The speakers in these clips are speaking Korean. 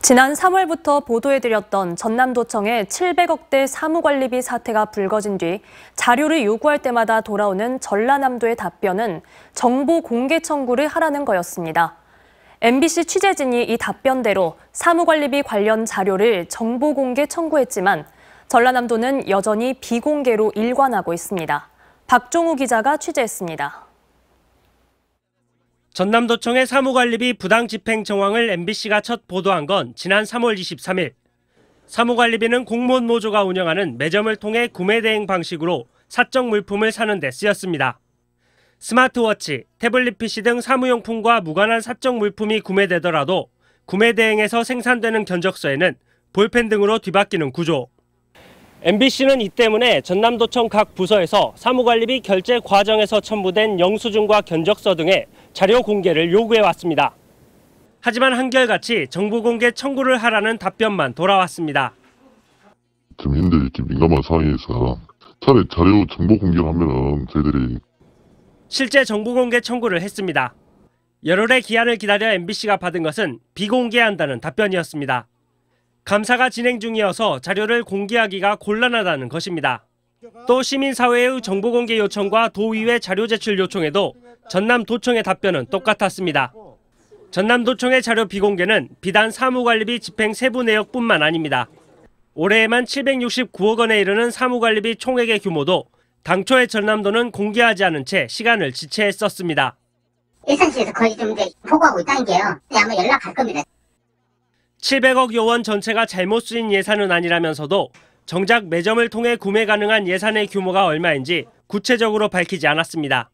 지난 3월부터 보도해드렸던 전남도청의 700억대 사무관리비 사태가 불거진 뒤 자료를 요구할 때마다 돌아오는 전라남도의 답변은 정보 공개 청구를 하라는 거였습니다. MBC 취재진이 이 답변대로 사무관리비 관련 자료를 정보 공개 청구했지만 전라남도는 여전히 비공개로 일관하고 있습니다. 박종우 기자가 취재했습니다. 전남도청의 사무관리비 부당 집행 정황을 MBC가 첫 보도한 건 지난 3월 23일. 사무관리비는 공무원 노조가 운영하는 매점을 통해 구매 대행 방식으로 사적 물품을 사는 데 쓰였습니다. 스마트워치, 태블릿 PC 등 사무용품과 무관한 사적 물품이 구매되더라도 구매 대행에서 생산되는 견적서에는 볼펜 등으로 뒤바뀌는 구조. MBC는 이 때문에 전남도청 각 부서에서 사무관리비 결제 과정에서 첨부된 영수증과 견적서 등의 자료 공개를 요구해 왔습니다. 하지만 한결같이 정보 공개 청구를 하라는 답변만 돌아왔습니다. 좀 힘들 이렇게 민감한 상황에서 차례 자료 정보 공개를 하면 저희들이 실제 정보 공개 청구를 했습니다. 열흘의 기한을 기다려 MBC가 받은 것은 비공개한다는 답변이었습니다. 감사가 진행 중이어서 자료를 공개하기가 곤란하다는 것입니다. 또 시민사회의 정보공개 요청과 도의회 자료 제출 요청에도 전남도청의 답변은 똑같았습니다. 전남도청의 자료 비공개는 비단 사무관리비 집행 세부 내역뿐만 아닙니다. 올해에만 769억 원에 이르는 사무관리비 총액의 규모도 당초에 전남도는 공개하지 않은 채 시간을 지체했었습니다. 일산시에서 거의 좀 보고하고 있다는 게요. 아마 연락할 겁니다. 700억 요원 전체가 잘못 쓰인 예산은 아니라면서도 정작 매점을 통해 구매 가능한 예산의 규모가 얼마인지 구체적으로 밝히지 않았습니다.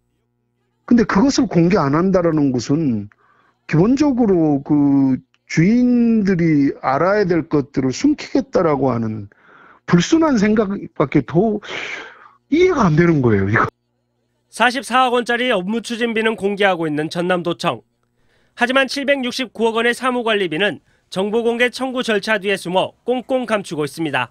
근데 그것을 공개 안 한다라는 것은 기본적으로 그 주인들이 알아야 될 것들을 숨기겠다라고 하는 불순한 생각밖에 더 이해가 안 되는 거예요. 이거. 44억 원짜리 업무 추진비는 공개하고 있는 전남도청. 하지만 769억 원의 사무관리비는 정보공개 청구 절차 뒤에 숨어 꽁꽁 감추고 있습니다.